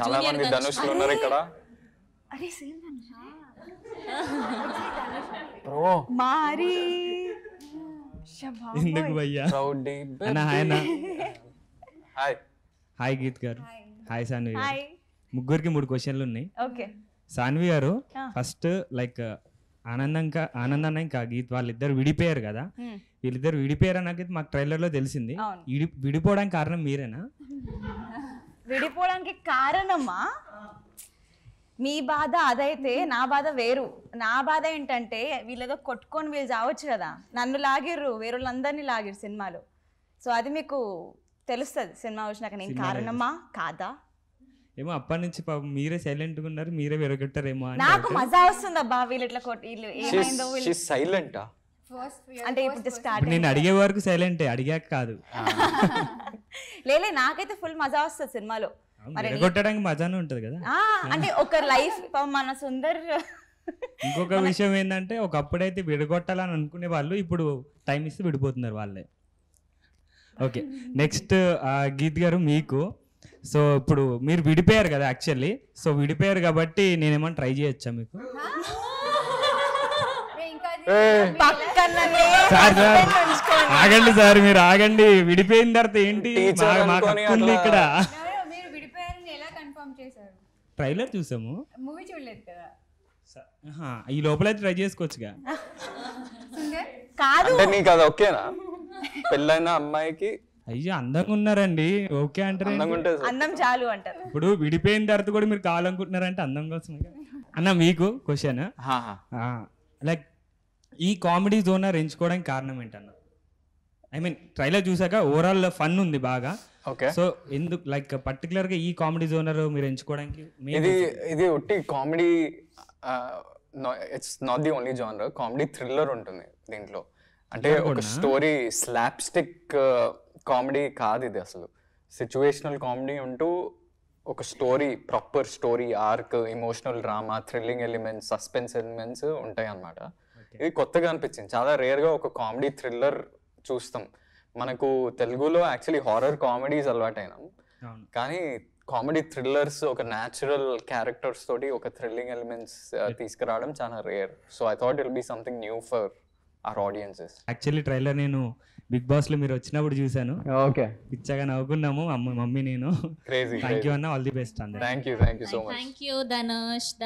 చాలా మంది ఇక్కడ ఎందుకు హాయ్ హాయ్ గీత్ గారు హాయ్ సాన్వి గారు ముగ్గురికి మూడు క్వశ్చన్లు ఉన్నాయి సాన్వి గారు ఫస్ట్ లైక్ ఆనందంగా ఆనందాన్ని ఇంకా గీత్ వాళ్ళిద్దరు విడిపోయారు కదా వీళ్ళిద్దరు విడిపోయారు అనేది మాకు ట్రైలర్ లో తెలిసింది విడిపోవడానికి కారణం మీరేనా విడిపోవడానికి కారణమా మీ బాధ అదైతే నా బాధ వేరు నా బాధ ఏంటంటే వీళ్ళేదో కొట్టుకొని వీళ్ళు చావచ్చు కదా నన్ను లాగిర్రు వేరేళ్ళందరినీ లాగిరు సినిమాలో సో అది మీకు తెలుస్తుంది సినిమా వచ్చినాక నేను కారణమా కాదా ఏమో అప్పటి నుంచి పాపం మీరే సైలెంట్ ఉన్నారు మీరే విరగట్టారేమో నాకు మజా వస్తుంది అబ్బా వీళ్ళు ఇట్లా కొట్టి సైలెంటా అంటే ఇప్పుడు స్టార్ట్ నేను అడిగే వరకు సైలెంట్ అడిగాక కాదు లేలే నాకైతే ఫుల్ మజా వస్తుంది సినిమాలో మరి కొట్టడానికి మజానే ఉంటది కదా అంటే ఒక లైఫ్ మన సుందర్ ఇంకొక విషయం ఏంటంటే ఒకప్పుడైతే విడగొట్టాలని అనుకునే వాళ్ళు ఇప్పుడు టైం ఇస్తే విడిపోతున్నారు వాళ్ళే ఓకే నెక్స్ట్ గీత్ గారు మీకు సో ఇప్పుడు మీరు విడిపోయారు కదా యాక్చువల్లీ సో విడిపోయారు కాబట్టి నేనేమన్నా ట్రై చేయొచ్చా మీకు ఆగండి సార్ మీరు ఆగండి విడిపోయిన తర్వాత ఏంటి ఇక్కడ ట్రైలర్ చూసాము మూవీ చూడలేదు కదా ఈ లోపల ట్రై చేసుకోవచ్చుగా కాదు ఓకేనా పెళ్ళైన అమ్మాయికి అయ్యో అందంగా ఉన్నారండి ఓకే అంటారు అందం చాలు అంటారు ఇప్పుడు విడిపోయిన తర్వాత కూడా మీరు కావాలనుకుంటున్నారంటే అందం కోసం అన్న మీకు క్వశ్చన్ లైక్ ఈ కామెడీ జోనర్ ఎంచుకోవడానికి కారణం ఏంటన్న ఐ మీన్ ట్రైలర్ చూసాక ఓవరాల్ ఫన్ ఉంది బాగా ఓకే సో ఎందుకు లైక్ పర్టికులర్ గా ఈ కామెడీ జోనర్ మీరు ఎంచుకోవడానికి ఇది ఇది ఒట్టి comedy it's not the only genre comedy thriller ఉంటుంది దీంట్లో అంటే ఒక స్టోరీ స్లాప్ స్టిక్ కామెడీ కాదు ఇది అసలు సిచ్యువేషనల్ కామెడీ ఉంటూ ఒక story proper story arc emotional drama thrilling elements suspense elements ఉంటాయి అన్నమాట ఇది కొత్తగా అనిపించింది చాలా రేర్గా గా ఒక కామెడీ థ్రిల్లర్ చూస్తాం మనకు తెలుగులో యాక్చువల్లీ హారర్ కామెడీస్ అలవాటైనా కానీ కామెడీ థ్రిల్లర్స్ ఒక న్యాచురల్ క్యారెక్టర్స్ తోటి ఒక థ్రిల్లింగ్ ఎలిమెంట్స్ తీసుకురావడం చాలా rare so I thought I'll be something new for our audiences actually trailer నేను బిగ్ బాస్ లో మీరు వచ్చినప్పుడు చూశాను ఓకే పిచ్చగా నవ్వుకున్నాము అమ్మ మమ్మీ నేను థ్యాంక్ యూ అన్న all the best thank you thank you so much thank you Dhanush